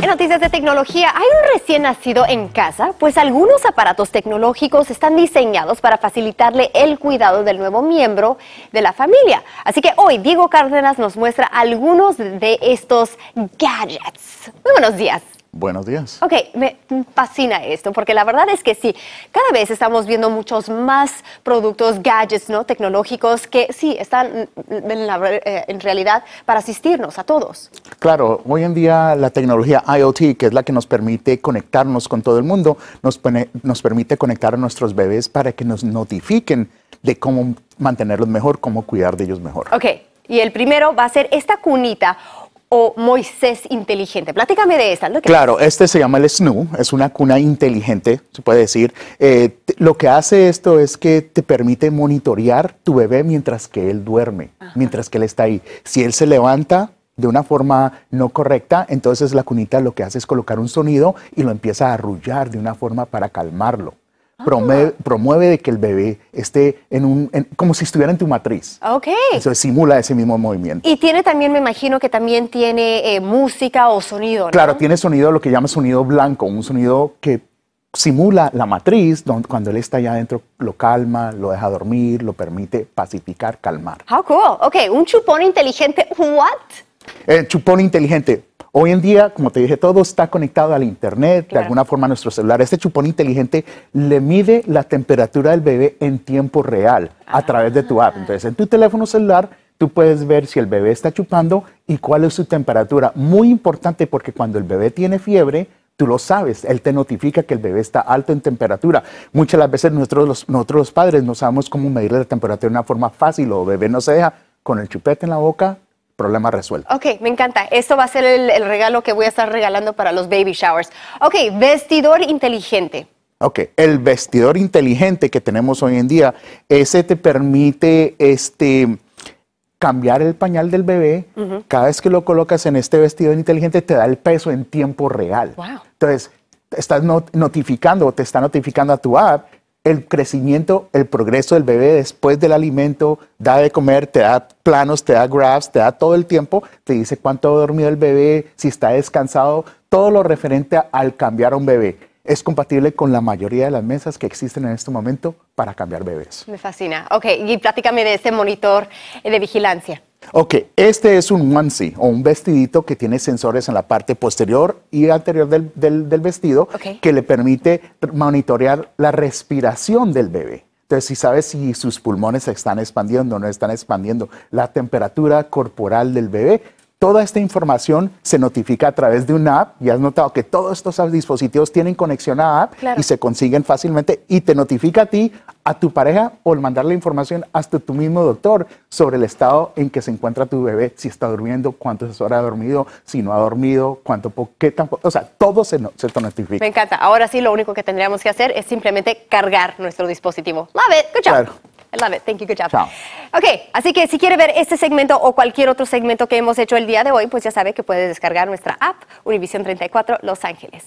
en noticias de tecnología, ¿hay un recién nacido en casa? Pues algunos aparatos tecnológicos están diseñados para facilitarle el cuidado del nuevo miembro de la familia. Así que hoy Diego Cárdenas nos muestra algunos de estos gadgets. Muy buenos días. Buenos días. Ok, me fascina esto, porque la verdad es que sí, cada vez estamos viendo muchos más productos, gadgets, ¿no? Tecnológicos que sí, están en, eh, en realidad para asistirnos a todos. Claro, hoy en día la tecnología IoT, que es la que nos permite conectarnos con todo el mundo, nos, nos permite conectar a nuestros bebés para que nos notifiquen de cómo mantenerlos mejor, cómo cuidar de ellos mejor. Ok, y el primero va a ser esta cunita o Moisés inteligente. Platícame de esta. Claro, este se llama el SNU, es una cuna inteligente, se puede decir. Eh, lo que hace esto es que te permite monitorear tu bebé mientras que él duerme, mientras que él está ahí. Si él se levanta, de una forma no correcta, entonces la cunita lo que hace es colocar un sonido y lo empieza a arrullar de una forma para calmarlo. Ah. Promueve, de que el bebé esté en un, como si estuviera en tu matriz. Ok. Eso simula ese mismo movimiento. Y tiene también, me imagino que también tiene eh, música o sonido, Claro, tiene sonido, lo que llama sonido blanco, un sonido que simula la matriz, cuando él está allá adentro, lo calma, lo deja dormir, lo permite pacificar, calmar. How ah, cool. Ok, un chupón inteligente, what? El eh, chupón inteligente. Hoy en día, como te dije, todo está conectado al Internet, de alguna forma a nuestro celular. Este chupón inteligente le mide la temperatura del bebé en tiempo real a ah. través de tu app. Entonces, en tu teléfono celular, tú puedes ver si el bebé está chupando y cuál es su temperatura. Muy importante porque cuando el bebé tiene fiebre, Tú lo sabes, él te notifica que el bebé está alto en temperatura. Muchas las veces nosotros los, nosotros los padres no sabemos cómo medir la temperatura de una forma fácil o el bebé no se deja con el chupete en la boca, problema resuelto. Ok, me encanta. Esto va a ser el, regalo que voy a estar regalando para los baby showers. Ok, vestidor inteligente. Ok, el vestidor inteligente que tenemos hoy en día, ese te permite este, cambiar el pañal del bebé. Cada vez que lo colocas en este vestidor inteligente, te da el peso en tiempo real. Wow. Entonces, estás notificando o te está notificando a tu app el crecimiento, el progreso del bebé después del alimento, da de comer, te da planos, te da graphs, te da todo el tiempo, te dice cuánto ha dormido el bebé, si está descansado, todo lo referente al cambiar a un bebé. Es compatible con la mayoría de las mesas que existen en este momento para cambiar bebés. Me fascina. Ok, y pláticame de este monitor eh, de vigilancia. Ok, este es un onesie o un vestidito que tiene sensores en la parte posterior y anterior del, del, vestido que le permite monitorear la respiración del bebé. Entonces, si sabes si sus pulmones se están expandiendo o no están expandiendo, la temperatura corporal del bebé Toda esta información se notifica a través de una app y has notado que todos estos dispositivos tienen conexión a app y se consiguen fácilmente y te notifica a ti, a tu pareja o al mandar la información hasta tu mismo doctor sobre el estado en que se encuentra tu bebé, si está durmiendo, cuántas horas ha dormido, si no ha dormido, cuánto, qué tampoco, o sea, todo se, te notifica. Me encanta. Ahora sí, lo único que tendríamos que hacer es simplemente cargar nuestro dispositivo. Love it. Claro love it. Thank you. Good job. Chao. Ok, así que si quiere ver este segmento o cualquier otro segmento que hemos hecho el día de hoy, pues ya sabe que puede descargar nuestra app Univision 34 Los Ángeles.